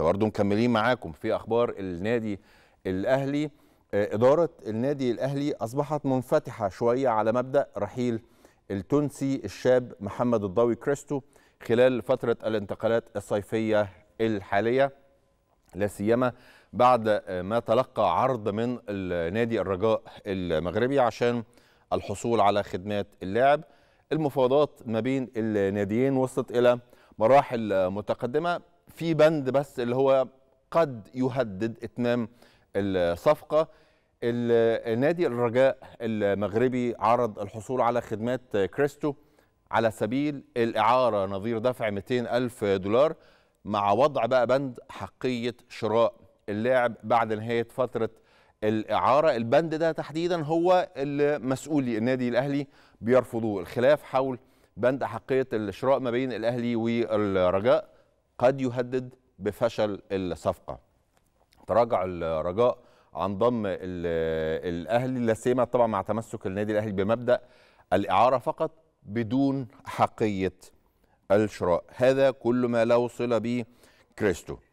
بس برضه مكملين معاكم في اخبار النادي الاهلي آه، اداره النادي الاهلي اصبحت منفتحه شويه على مبدا رحيل التونسي الشاب محمد الضوي كريستو خلال فتره الانتقالات الصيفيه الحاليه لا سيما بعد آه، ما تلقى عرض من نادي الرجاء المغربي عشان الحصول على خدمات اللاعب المفاوضات ما بين الناديين وصلت الى مراحل متقدمه في بند بس اللي هو قد يهدد اتمام الصفقه النادي الرجاء المغربي عرض الحصول على خدمات كريستو على سبيل الإعارة نظير دفع 200 ألف دولار مع وضع بقى بند حقية شراء اللاعب بعد نهاية فترة الإعارة البند ده تحديدا هو اللي مسؤولي النادي الأهلي بيرفضوه الخلاف حول بند حقية الشراء ما بين الأهلي والرجاء قد يهدد بفشل الصفقة تراجع الرجاء عن ضم الأهلي لا سيما طبعا مع تمسك النادي الأهلي بمبدأ الإعارة فقط بدون حقية الشراء هذا كل ما لا وصل به كريستو